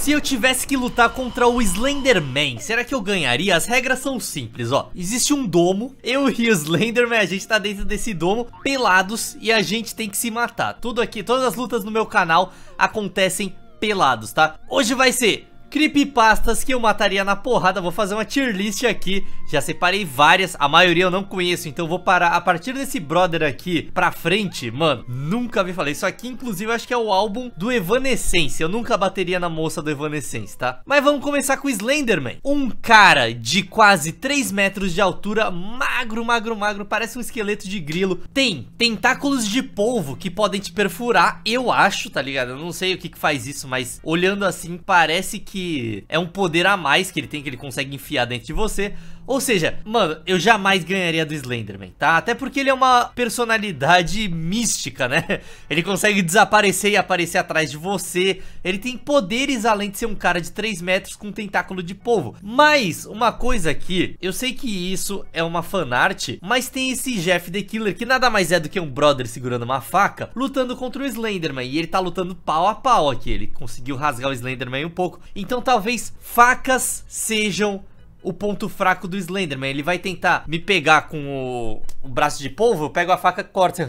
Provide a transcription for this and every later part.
Se eu tivesse que lutar contra o Slenderman, será que eu ganharia? As regras são simples, ó. Existe um domo, eu e o Slenderman, a gente tá dentro desse domo, pelados, e a gente tem que se matar. Tudo aqui, todas as lutas no meu canal acontecem pelados, tá? Hoje vai ser Creepypastas que eu mataria na porrada, vou fazer uma tier list aqui Já separei várias, a maioria eu não conheço, então vou parar a partir desse brother aqui pra frente Mano, nunca vi falar, isso aqui inclusive acho que é o álbum do Evanescence Eu nunca bateria na moça do Evanescence, tá? Mas vamos começar com o Slenderman Um cara de quase 3 metros de altura, magro, magro, magro, parece um esqueleto de grilo Tem tentáculos de polvo que podem te perfurar, eu acho, tá ligado? Eu não sei o que que faz isso, mas olhando assim parece que que é um poder a mais que ele tem, que ele consegue enfiar dentro de você ou seja, mano, eu jamais ganharia do Slenderman, tá? Até porque ele é uma personalidade mística, né? Ele consegue desaparecer e aparecer atrás de você. Ele tem poderes além de ser um cara de 3 metros com um tentáculo de polvo. Mas, uma coisa aqui, eu sei que isso é uma fanart, mas tem esse Jeff the Killer, que nada mais é do que um brother segurando uma faca, lutando contra o Slenderman. E ele tá lutando pau a pau aqui. Ele conseguiu rasgar o Slenderman um pouco. Então talvez facas sejam o ponto fraco do Slenderman. Ele vai tentar me pegar com o, o braço de polvo, eu pego a faca e corto.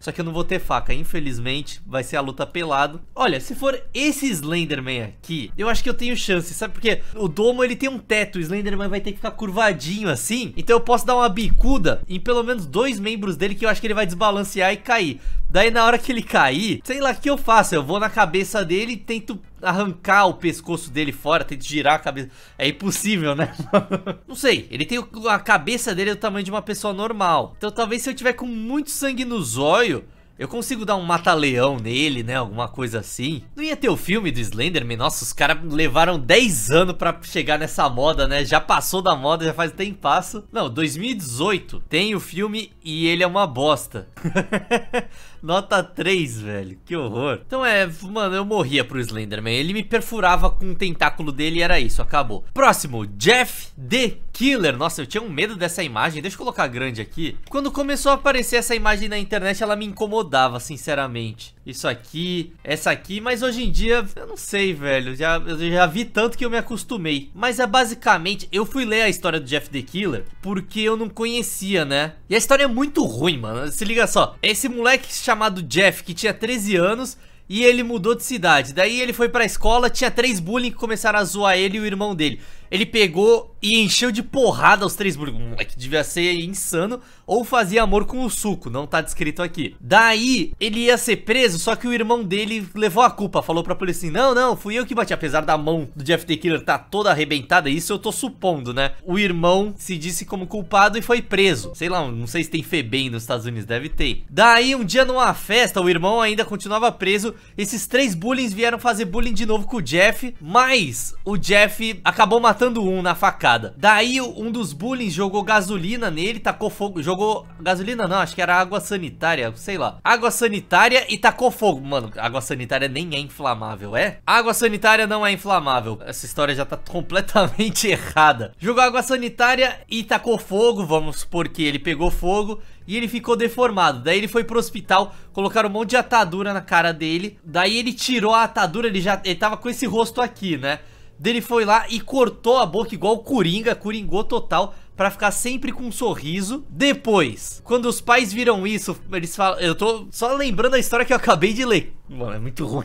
Só que eu não vou ter faca, infelizmente Vai ser a luta pelado Olha, se for esse Slenderman aqui Eu acho que eu tenho chance, sabe porque O domo ele tem um teto, o Slenderman vai ter que ficar curvadinho assim Então eu posso dar uma bicuda Em pelo menos dois membros dele Que eu acho que ele vai desbalancear e cair Daí na hora que ele cair, sei lá o que eu faço Eu vou na cabeça dele e tento arrancar o pescoço dele fora, tem que girar a cabeça. É impossível, né? não sei, ele tem a cabeça dele é do tamanho de uma pessoa normal. Então talvez se eu tiver com muito sangue no zóio, eu consigo dar um mata-leão nele, né? Alguma coisa assim. Não ia ter o filme do Slenderman? Nossa, os caras levaram 10 anos pra chegar nessa moda, né? Já passou da moda, já faz tempo. Não, 2018 tem o filme e ele é uma bosta. Nota 3, velho. Que horror. Então é, mano, eu morria pro Slenderman. Ele me perfurava com o tentáculo dele e era isso, acabou. Próximo, Jeff The Killer. Nossa, eu tinha um medo dessa imagem. Deixa eu colocar grande aqui. Quando começou a aparecer essa imagem na internet, ela me incomodava, sinceramente isso aqui, essa aqui, mas hoje em dia, eu não sei, velho, já, eu já vi tanto que eu me acostumei. Mas é basicamente, eu fui ler a história do Jeff the Killer porque eu não conhecia, né? E a história é muito ruim, mano, se liga só, esse moleque chamado Jeff, que tinha 13 anos... E ele mudou de cidade, daí ele foi pra escola, tinha três bullying que começaram a zoar ele e o irmão dele ele pegou e encheu de porrada os três burgos. Moleque, devia ser insano ou fazia amor com o suco, não tá descrito aqui. Daí, ele ia ser preso, só que o irmão dele levou a culpa, falou pra polícia assim, não, não, fui eu que bati, apesar da mão do Jeff The Killer tá toda arrebentada, isso eu tô supondo, né? O irmão se disse como culpado e foi preso. Sei lá, não sei se tem Febem nos Estados Unidos, deve ter. Daí, um dia numa festa, o irmão ainda continuava preso, esses três bullies vieram fazer bullying de novo com o Jeff, mas o Jeff acabou matando um na facada. Daí, um dos bullies jogou gasolina nele, tacou fogo, jogou jogou gasolina não, acho que era água sanitária, sei lá. Água sanitária e tacou fogo. Mano, água sanitária nem é inflamável, é? Água sanitária não é inflamável. Essa história já tá completamente errada. Jogou água sanitária e tacou fogo, vamos supor que ele pegou fogo e ele ficou deformado. Daí ele foi pro hospital, colocaram um monte de atadura na cara dele. Daí ele tirou a atadura, ele já ele tava com esse rosto aqui, né? Daí ele foi lá e cortou a boca igual o Coringa, coringou total pra ficar sempre com um sorriso. Depois, quando os pais viram isso, eles falam. Eu tô só lembrando a história que eu acabei de ler. Mano, é muito ruim.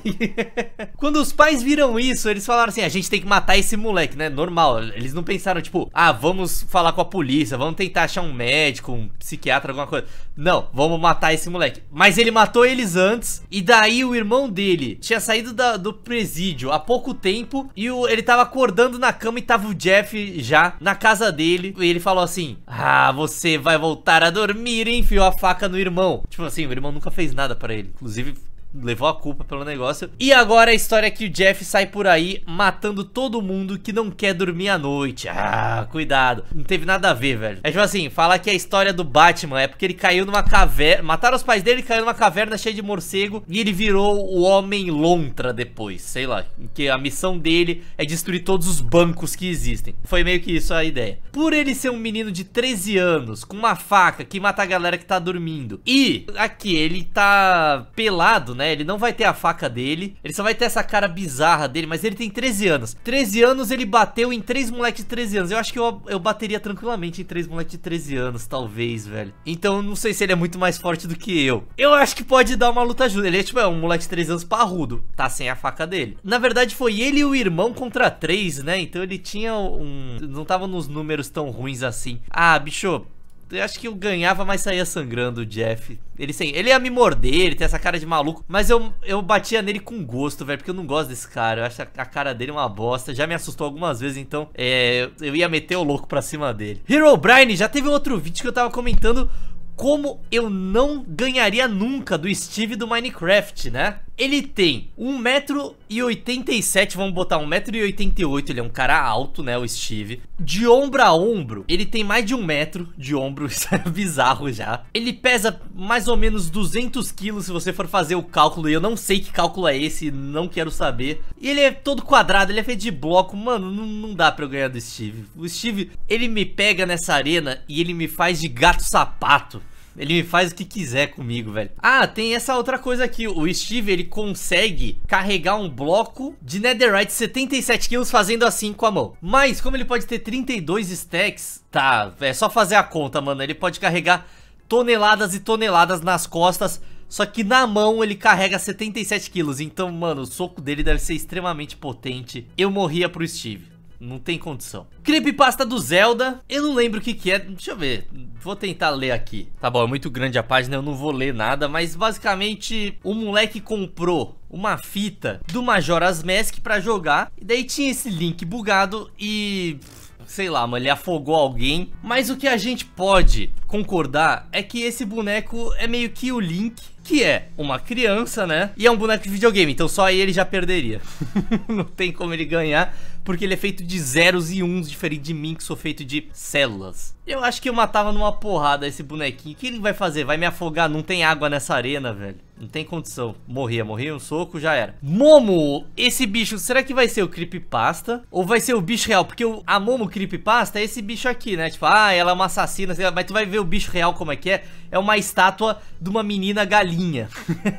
Quando os pais viram isso, eles falaram assim: a gente tem que matar esse moleque, né? Normal. Eles não pensaram, tipo, ah, vamos falar com a polícia, vamos tentar achar um médico, um psiquiatra, alguma coisa. Não, vamos matar esse moleque. Mas ele matou eles antes, e daí o irmão dele tinha saído da, do presídio há pouco tempo, e o, ele tava acordando na cama e tava o Jeff já na casa dele. E ele falou assim: ah, você vai voltar a dormir, e enfiou a faca no irmão. Tipo assim, o irmão nunca fez nada para ele. Inclusive, levou a culpa pelo negócio. E agora a história é que o Jeff sai por aí matando todo mundo que não quer dormir à noite. Ah, cuidado. Não teve nada a ver, velho. É tipo assim, falar que a história do Batman é porque ele caiu numa caverna... Mataram os pais dele, caiu numa caverna cheia de morcego e ele virou o Homem Lontra depois. Sei lá, que a missão dele é destruir todos os bancos que existem. Foi meio que isso a ideia. Por ele ser um menino de 13 anos, com uma faca que mata a galera que tá dormindo e aqui ele tá pelado, né? Ele não vai ter a faca dele, ele só vai ter essa cara bizarra dele, mas ele tem 13 anos. 13 anos ele bateu em três moleques de 13 anos. Eu acho que eu, eu bateria tranquilamente em três moleques de 13 anos, talvez, velho. Então não sei se ele é muito mais forte do que eu. Eu acho que pode dar uma luta junto. Ele é tipo é um moleque de 13 anos parrudo, tá sem a faca dele. Na verdade foi ele e o irmão contra três, né? Então ele tinha um... não tava nos números tão ruins assim. Ah, bicho, eu acho que eu ganhava, mas saía sangrando o Jeff. Ele, sim ele ia me morder, ele tem essa cara de maluco. Mas eu, eu batia nele com gosto, velho, porque eu não gosto desse cara. Eu acho a, a cara dele uma bosta. Já me assustou algumas vezes, então é, eu ia meter o louco pra cima dele. Hero Brian, já teve outro vídeo que eu tava comentando como eu não ganharia nunca do Steve do Minecraft, né? Ele tem 1,87m, vamos botar 1,88m, ele é um cara alto, né, o Steve. De ombro a ombro, ele tem mais de um metro de ombro, isso é bizarro já. Ele pesa mais ou menos 200kg se você for fazer o cálculo, e eu não sei que cálculo é esse, não quero saber. E ele é todo quadrado, ele é feito de bloco, mano, não, não dá pra eu ganhar do Steve. O Steve, ele me pega nessa arena e ele me faz de gato sapato. Ele me faz o que quiser comigo, velho. Ah, tem essa outra coisa aqui. O Steve, ele consegue carregar um bloco de netherite 77 quilos fazendo assim com a mão. Mas, como ele pode ter 32 stacks, tá, é só fazer a conta, mano. Ele pode carregar toneladas e toneladas nas costas. Só que na mão ele carrega 77 quilos. Então, mano, o soco dele deve ser extremamente potente. Eu morria pro Steve não tem condição. Creepypasta do Zelda, eu não lembro o que que é, deixa eu ver, vou tentar ler aqui. Tá bom, é muito grande a página, eu não vou ler nada, mas basicamente o moleque comprou uma fita do Majora's Mask pra jogar, e daí tinha esse link bugado e sei lá, mano, ele afogou alguém. Mas o que a gente pode concordar é que esse boneco é meio que o Link, que é uma criança, né? E é um boneco de videogame, então só aí ele já perderia. Não tem como ele ganhar, porque ele é feito de zeros e uns, diferente de mim, que sou feito de células. Eu acho que eu matava numa porrada esse bonequinho. O que ele vai fazer? Vai me afogar? Não tem água nessa arena, velho. Não tem condição. Morria, morria, um soco, já era. Momo, esse bicho, será que vai ser o Creepypasta? Ou vai ser o bicho real? Porque o, a Momo Creepypasta é esse bicho aqui, né? Tipo, ah, ela é uma assassina, mas tu vai ver o bicho real como é que é. É uma estátua de uma menina galinha.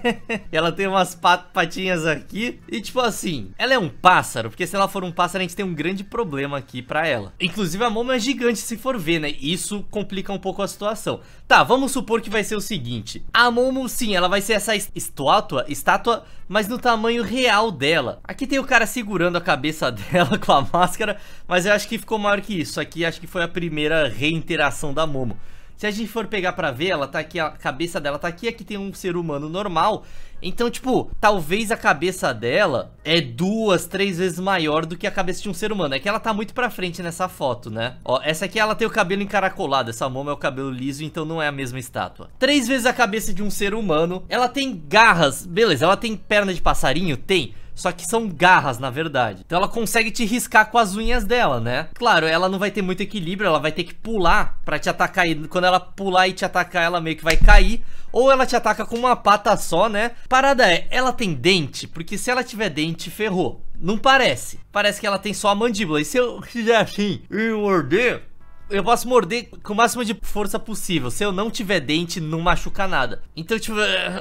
ela tem umas patinhas aqui. E tipo assim, ela é um pássaro, porque se ela for um pássaro pássaro, a gente tem um grande problema aqui pra ela. Inclusive, a Momo é gigante, se for ver, né? Isso complica um pouco a situação. Tá, vamos supor que vai ser o seguinte. A Momo, sim, ela vai ser essa estátua, estátua, mas no tamanho real dela. Aqui tem o cara segurando a cabeça dela com a máscara, mas eu acho que ficou maior que isso. Aqui acho que foi a primeira reinteração da Momo. Se a gente for pegar pra ver, ela tá aqui, a cabeça dela tá aqui, aqui tem um ser humano normal. Então, tipo, talvez a cabeça dela é duas, três vezes maior do que a cabeça de um ser humano. É que ela tá muito pra frente nessa foto, né? Ó, essa aqui ela tem o cabelo encaracolado, essa mão é o cabelo liso, então não é a mesma estátua. Três vezes a cabeça de um ser humano. Ela tem garras, beleza, ela tem perna de passarinho? Tem só que são garras, na verdade. Então ela consegue te riscar com as unhas dela, né? Claro, ela não vai ter muito equilíbrio, ela vai ter que pular pra te atacar. E quando ela pular e te atacar, ela meio que vai cair. Ou ela te ataca com uma pata só, né? Parada é, ela tem dente? Porque se ela tiver dente, ferrou. Não parece. Parece que ela tem só a mandíbula. E se eu fizer assim e morder, eu posso morder com o máximo de força possível. Se eu não tiver dente, não machuca nada. Então, tipo,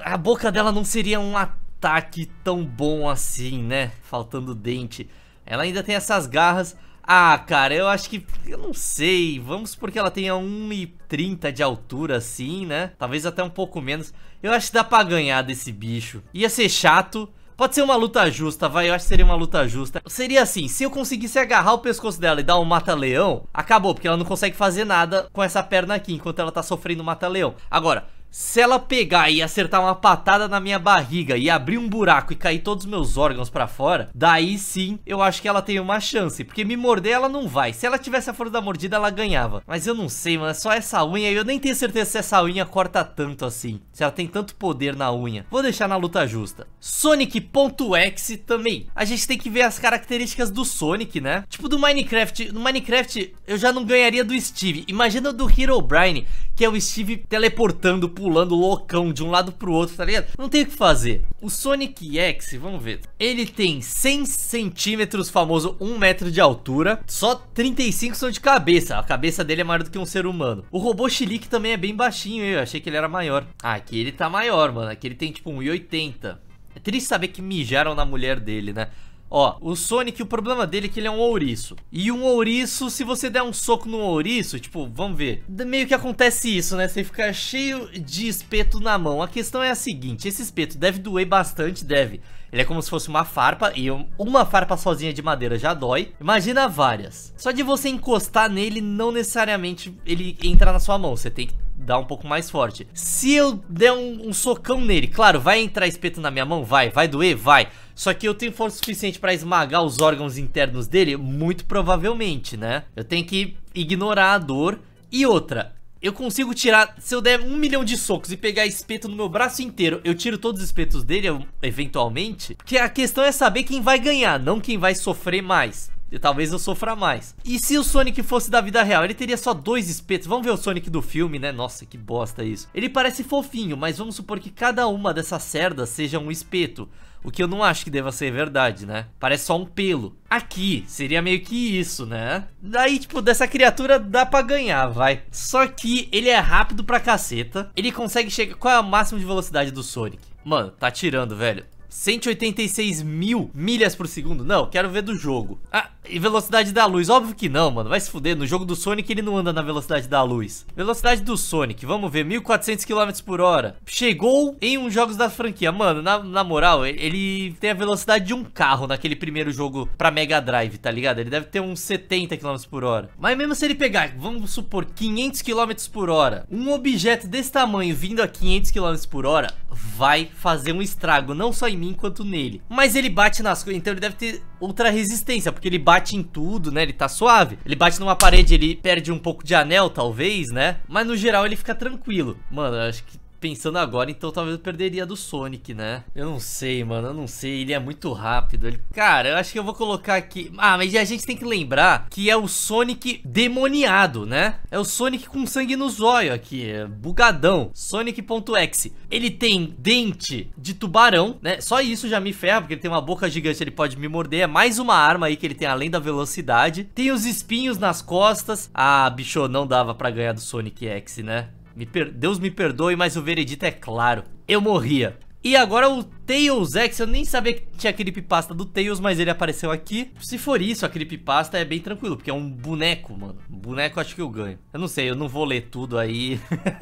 a boca dela não seria um ataque ataque tão bom assim, né? Faltando dente. Ela ainda tem essas garras. Ah, cara, eu acho que... Eu não sei. Vamos porque ela tem 1,30 de altura, assim, né? Talvez até um pouco menos. Eu acho que dá pra ganhar desse bicho. Ia ser chato. Pode ser uma luta justa, vai. Eu acho que seria uma luta justa. Seria assim, se eu conseguisse agarrar o pescoço dela e dar um mata-leão, acabou, porque ela não consegue fazer nada com essa perna aqui, enquanto ela tá sofrendo mata-leão. Agora, se ela pegar e acertar uma patada na minha barriga e abrir um buraco e cair todos os meus órgãos para fora, daí sim eu acho que ela tem uma chance, porque me morder ela não vai. Se ela tivesse a força da mordida, ela ganhava. Mas eu não sei, mano, é só essa unha e eu nem tenho certeza se essa unha corta tanto assim. Se ela tem tanto poder na unha. Vou deixar na luta justa. Sonic.exe também. A gente tem que ver as características do Sonic, né? Tipo do Minecraft. No Minecraft eu já não ganharia do Steve. Imagina do Herobrine, que é o Steve teleportando pulando loucão de um lado pro outro, tá ligado? Não tem o que fazer. O Sonic X, vamos ver. Ele tem 100 centímetros, famoso 1 metro de altura. Só 35 são de cabeça. A cabeça dele é maior do que um ser humano. O robô Chilique também é bem baixinho, eu achei que ele era maior. Ah, aqui ele tá maior, mano. Aqui ele tem tipo 1,80. É triste saber que mijaram na mulher dele, né? Ó, o Sonic, o problema dele é que ele é um ouriço. E um ouriço, se você der um soco no ouriço, tipo, vamos ver. Meio que acontece isso, né? Você fica cheio de espeto na mão. A questão é a seguinte, esse espeto deve doer bastante, deve. Ele é como se fosse uma farpa, e uma farpa sozinha de madeira já dói. Imagina várias. Só de você encostar nele, não necessariamente ele entra na sua mão. Você tem que dá um pouco mais forte. Se eu der um, um socão nele, claro, vai entrar espeto na minha mão? Vai. Vai doer? Vai. Só que eu tenho força suficiente pra esmagar os órgãos internos dele? Muito provavelmente, né? Eu tenho que ignorar a dor. E outra, eu consigo tirar, se eu der um milhão de socos e pegar espeto no meu braço inteiro, eu tiro todos os espetos dele, eventualmente. Porque a questão é saber quem vai ganhar, não quem vai sofrer mais eu, talvez eu sofra mais. E se o Sonic fosse da vida real? Ele teria só dois espetos. Vamos ver o Sonic do filme, né? Nossa, que bosta isso. Ele parece fofinho, mas vamos supor que cada uma dessas cerdas seja um espeto. O que eu não acho que deva ser verdade, né? Parece só um pelo. Aqui, seria meio que isso, né? Daí, tipo, dessa criatura dá pra ganhar, vai. Só que ele é rápido pra caceta. Ele consegue chegar... Qual é a máxima de velocidade do Sonic? Mano, tá tirando, velho. 186 mil milhas por segundo? Não, quero ver do jogo. Ah, e velocidade da luz. Óbvio que não, mano. Vai se fuder. No jogo do Sonic ele não anda na velocidade da luz. Velocidade do Sonic, vamos ver. 1400 km por hora. Chegou em uns um jogos da franquia. Mano, na, na moral, ele, ele, tem a velocidade de um carro naquele primeiro jogo pra Mega Drive, tá ligado? Ele deve ter uns 70 km por hora. Mas mesmo se ele pegar, vamos supor, 500 km por hora. Um objeto desse tamanho vindo a 500 km por hora vai fazer um estrago, não só em mim quanto nele. Mas ele bate nas coisas, então ele deve ter ultra resistência, porque ele bate em tudo, né? Ele tá suave. Ele bate numa parede, ele perde um pouco de anel, talvez, né? Mas no geral ele fica tranquilo. Mano, eu acho que pensando agora, então talvez eu perderia do Sonic, né? Eu não sei, mano, eu não sei, ele é muito rápido. Ele... Cara, eu acho que eu vou colocar aqui... Ah, mas a gente tem que lembrar que é o Sonic demoniado, né? É o Sonic com sangue no zóio aqui, é bugadão. Sonic.exe. Ele tem dente de tubarão, né? Só isso já me ferra, porque ele tem uma boca gigante, ele pode me morder. É mais uma arma aí que ele tem além da velocidade. Tem os espinhos nas costas. Ah, bicho, não dava pra ganhar do Sonic X, né? Me per... Deus me perdoe, mas o veredito é claro. Eu morria. E agora o Tails X, eu nem sabia que tinha creepypasta do Tails, mas ele apareceu aqui. Se for isso, a creepypasta é bem tranquilo, porque é um boneco, mano. Boneco acho que eu ganho. Eu não sei, eu não vou ler tudo aí.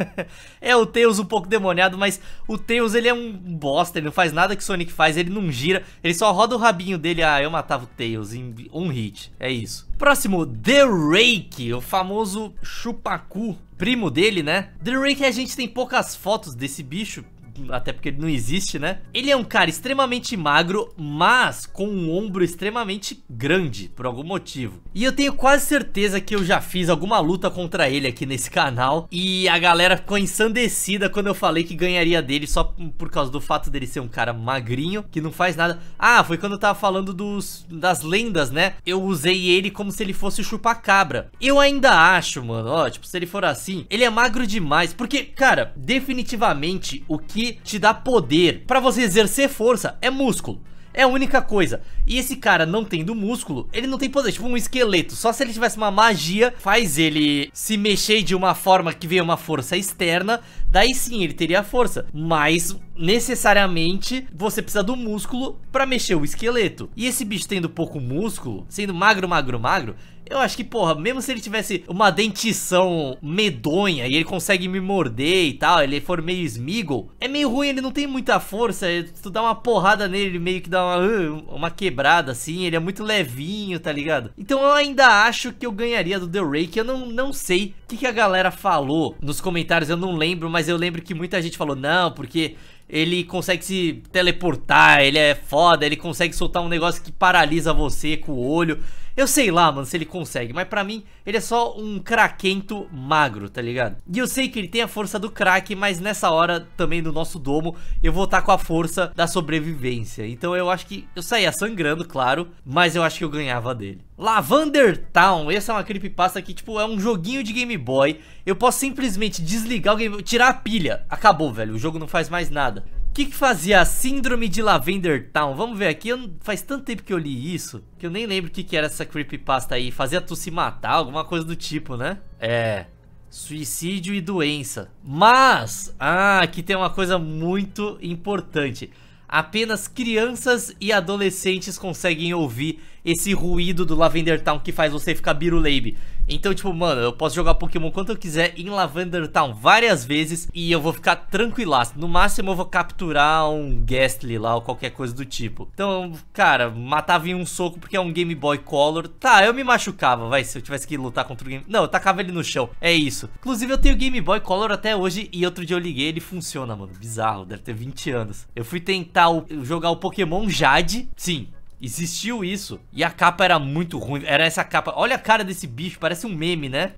é o Tails um pouco demoniado, mas o Tails ele é um bosta, ele não faz nada que o Sonic faz, ele não gira, ele só roda o rabinho dele. Ah, eu matava o Tails em um hit, é isso. Próximo, The Rake, o famoso chupacu, primo dele, né? The Rake a gente tem poucas fotos desse bicho, até porque ele não existe, né? Ele é um cara extremamente magro, mas com um ombro extremamente grande, por algum motivo. E eu tenho quase certeza que eu já fiz alguma luta contra ele aqui nesse canal, e a galera ficou ensandecida quando eu falei que ganharia dele só por causa do fato dele ser um cara magrinho, que não faz nada. Ah, foi quando eu tava falando dos, das lendas, né? Eu usei ele como se ele fosse o chupacabra. Eu ainda acho, mano, ó, tipo, se ele for assim, ele é magro demais, porque, cara, definitivamente o que te dá poder. Pra você exercer força, é músculo. É a única coisa. E esse cara não tendo músculo, ele não tem poder, tipo um esqueleto. Só se ele tivesse uma magia, faz ele se mexer de uma forma que venha uma força externa, daí sim ele teria força. Mas necessariamente você precisa do músculo para mexer o esqueleto. E esse bicho tendo pouco músculo, sendo magro, magro, magro, eu acho que, porra, mesmo se ele tivesse uma dentição medonha e ele consegue me morder e tal, ele for meio smiggle, é meio ruim, ele não tem muita força. É, tu dá uma porrada nele, ele meio que dá uma, uh, uma quebrada assim, ele é muito levinho, tá ligado? Então eu ainda acho que eu ganharia do The Rake. Eu não, não sei o que, que a galera falou nos comentários, eu não lembro, mas eu lembro que muita gente falou, não, porque ele consegue se teleportar, ele é foda, ele consegue soltar um negócio que paralisa você com o olho. Eu sei lá, mano, se ele consegue, mas pra mim ele é só um craquento magro, tá ligado? E eu sei que ele tem a força do craque, mas nessa hora também do nosso domo, eu vou estar tá com a força da sobrevivência. Então eu acho que eu saía sangrando, claro, mas eu acho que eu ganhava dele. Lavander Town, essa é uma creepypasta que, tipo, é um joguinho de Game Boy. Eu posso simplesmente desligar o Game Boy, tirar a pilha. Acabou, velho, o jogo não faz mais nada que, que fazia a síndrome de Lavender Town? Vamos ver aqui, eu, faz tanto tempo que eu li isso, que eu nem lembro o que, que era essa creepypasta aí. Fazia tu se matar, alguma coisa do tipo, né? É, suicídio e doença. Mas, ah, aqui tem uma coisa muito importante. Apenas crianças e adolescentes conseguem ouvir esse ruído do Lavender Town que faz você ficar biruleibe. Então, tipo, mano, eu posso jogar Pokémon quanto eu quiser em Lavender Town várias vezes e eu vou ficar tranquilaço. No máximo eu vou capturar um Ghastly lá ou qualquer coisa do tipo. Então, cara, matava em um soco porque é um Game Boy Color. Tá, eu me machucava, vai, se eu tivesse que lutar contra o Game... Não, eu tacava ele no chão, é isso. Inclusive eu tenho Game Boy Color até hoje e outro dia eu liguei ele funciona, mano. Bizarro, deve ter 20 anos. Eu fui tentar o... jogar o Pokémon Jade. Sim, Existiu isso. E a capa era muito ruim. Era essa capa. Olha a cara desse bicho, parece um meme, né?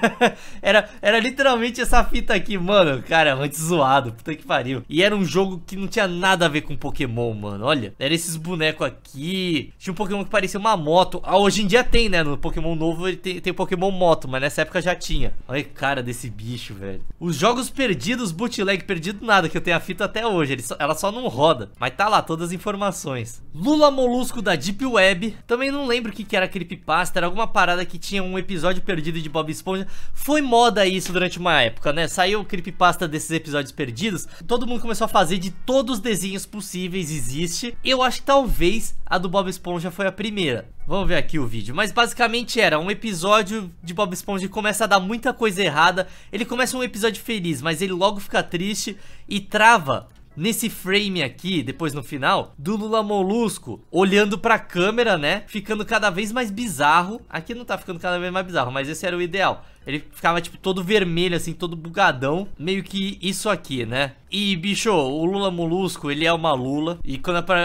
era, era literalmente essa fita aqui, mano. Cara, muito zoado. Puta que pariu. E era um jogo que não tinha nada a ver com Pokémon, mano. Olha, era esses bonecos aqui. Tinha um Pokémon que parecia uma moto. Ah, hoje em dia tem, né? No Pokémon novo ele tem, tem Pokémon moto, mas nessa época já tinha. Olha a cara desse bicho, velho. Os jogos perdidos, bootleg perdido, nada, que eu tenho a fita até hoje. Ele, ela só não roda. Mas tá lá todas as informações. Lula Molu molusco da Deep Web. Também não lembro o que, que era creepypasta, era alguma parada que tinha um episódio perdido de Bob Esponja. Foi moda isso durante uma época, né? Saiu creepypasta desses episódios perdidos, todo mundo começou a fazer de todos os desenhos possíveis, existe. Eu acho que talvez a do Bob Esponja foi a primeira. Vamos ver aqui o vídeo. Mas basicamente era um episódio de Bob Esponja que começa a dar muita coisa errada. Ele começa um episódio feliz, mas ele logo fica triste e trava nesse frame aqui, depois no final, do Lula Molusco olhando pra câmera, né? Ficando cada vez mais bizarro. Aqui não tá ficando cada vez mais bizarro, mas esse era o ideal. Ele ficava, tipo, todo vermelho, assim, todo bugadão. Meio que isso aqui, né? E, bicho, o Lula Molusco, ele é uma Lula. E quando... É,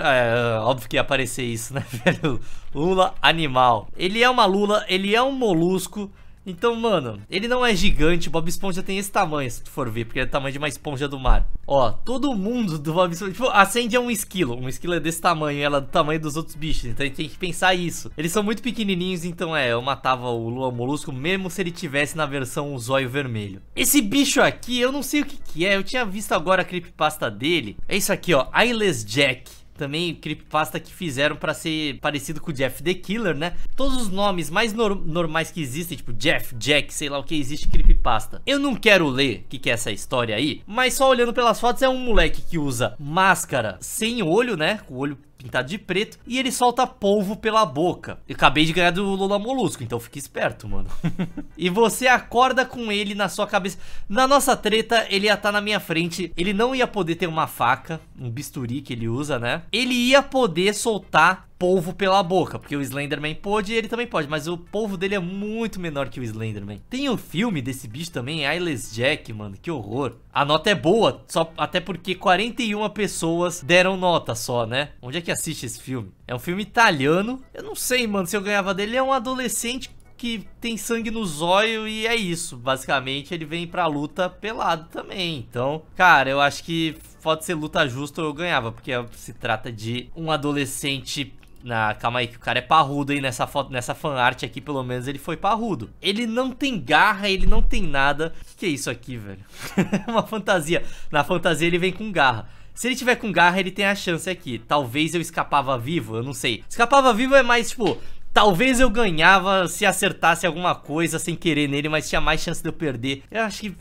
é, óbvio que ia aparecer isso, né, velho? Lula animal. Ele é uma Lula, ele é um molusco então, mano, ele não é gigante. O Bob Esponja tem esse tamanho, se tu for ver, porque é o tamanho de uma esponja do mar. Ó, todo mundo do Bob Esponja. Tipo, a Sandy é um esquilo. Um esquilo é desse tamanho, ela é do tamanho dos outros bichos. Então a gente tem que pensar isso. Eles são muito pequenininhos, então é. Eu matava o Lua Molusco mesmo se ele tivesse na versão o zóio vermelho. Esse bicho aqui, eu não sei o que, que é. Eu tinha visto agora a creepypasta dele. É isso aqui, ó. Eyeless Jack também creepypasta que fizeram para ser parecido com o Jeff the Killer, né? Todos os nomes mais nor normais que existem, tipo Jeff, Jack, sei lá o que existe creepypasta. Eu não quero ler o que, que é essa história aí, mas só olhando pelas fotos é um moleque que usa máscara sem olho, né? Com o olho pintado de preto e ele solta polvo pela boca. Eu acabei de ganhar do Lula Molusco, então fique esperto, mano. e você acorda com ele na sua cabeça. Na nossa treta, ele ia estar tá na minha frente. Ele não ia poder ter uma faca, um bisturi que ele usa, né? Ele ia poder soltar polvo pela boca, porque o Slenderman pode e ele também pode, mas o polvo dele é muito menor que o Slenderman. Tem o um filme desse bicho também, Eyeless Jack, mano, que horror. A nota é boa, só até porque 41 pessoas deram nota só, né? Onde é que assiste esse filme? É um filme italiano, eu não sei, mano, se eu ganhava dele, é um adolescente que tem sangue no zóio e é isso. Basicamente, ele vem pra luta pelado também. Então, cara, eu acho que pode ser luta justa eu ganhava, porque se trata de um adolescente na calma aí, que o cara é parrudo, hein? Nessa, foto, nessa fanart aqui, pelo menos, ele foi parrudo. Ele não tem garra, ele não tem nada. O que, que é isso aqui, velho? Uma fantasia. Na fantasia ele vem com garra. Se ele tiver com garra, ele tem a chance aqui. Talvez eu escapava vivo, eu não sei. Escapava vivo é mais, tipo, Talvez eu ganhava se acertasse alguma coisa sem querer nele, mas tinha mais chance de eu perder. Eu acho que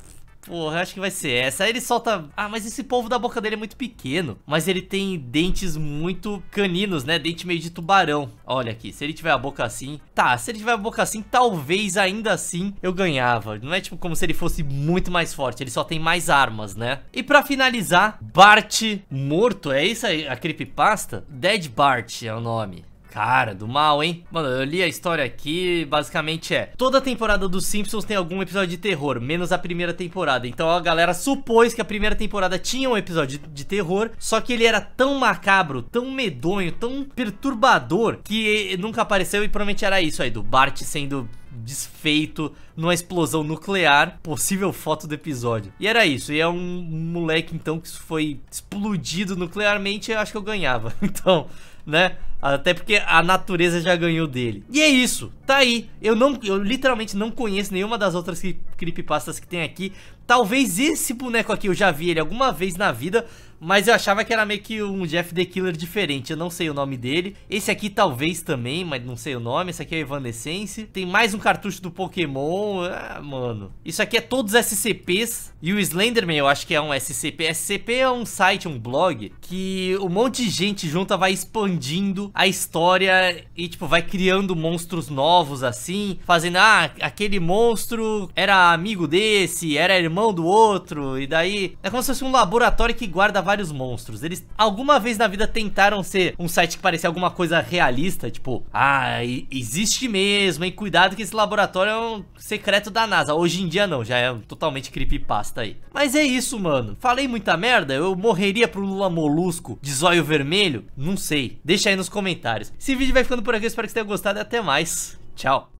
Porra, acho que vai ser essa. Aí ele solta... Ah, mas esse povo da boca dele é muito pequeno. Mas ele tem dentes muito caninos, né? Dente meio de tubarão. Olha aqui, se ele tiver a boca assim... Tá, se ele tiver a boca assim, talvez ainda assim eu ganhava. Não é tipo como se ele fosse muito mais forte. Ele só tem mais armas, né? E pra finalizar, Bart morto. É isso aí, a creepypasta? Dead Bart é o nome cara do mal, hein? Mano, eu li a história aqui, basicamente é... Toda temporada dos Simpsons tem algum episódio de terror, menos a primeira temporada. Então a galera supôs que a primeira temporada tinha um episódio de terror, só que ele era tão macabro, tão medonho, tão perturbador, que nunca apareceu e provavelmente era isso aí, do Bart sendo desfeito numa explosão nuclear, possível foto do episódio. E era isso, e é um moleque então que foi explodido nuclearmente, eu acho que eu ganhava. Então, né? Até porque a natureza já ganhou dele. E é isso, tá aí. Eu não, eu literalmente não conheço nenhuma das outras creepypastas que tem aqui. Talvez esse boneco aqui eu já vi ele alguma vez na vida, mas eu achava que era meio que um Jeff the Killer diferente, eu não sei o nome dele. Esse aqui talvez também, mas não sei o nome. Esse aqui é Evanescence. Tem mais um cartucho do Pokémon. Ah, mano. Isso aqui é todos SCPs. E o Slenderman eu acho que é um SCP. SCP é um site, um blog, que um monte de gente junta vai expandindo a história e, tipo, vai criando monstros novos assim. Fazendo, ah, aquele monstro era amigo desse, era irmão do outro. E daí é como se fosse um laboratório que guarda várias vários monstros. Eles alguma vez na vida tentaram ser um site que parecia alguma coisa realista, tipo, ah, existe mesmo, hein? Cuidado que esse laboratório é um secreto da NASA. Hoje em dia não, já é totalmente creepypasta aí. Mas é isso, mano. Falei muita merda? Eu morreria pro Lula Molusco de zóio vermelho? Não sei. Deixa aí nos comentários. Esse vídeo vai ficando por aqui, eu espero que você tenha gostado e até mais. Tchau.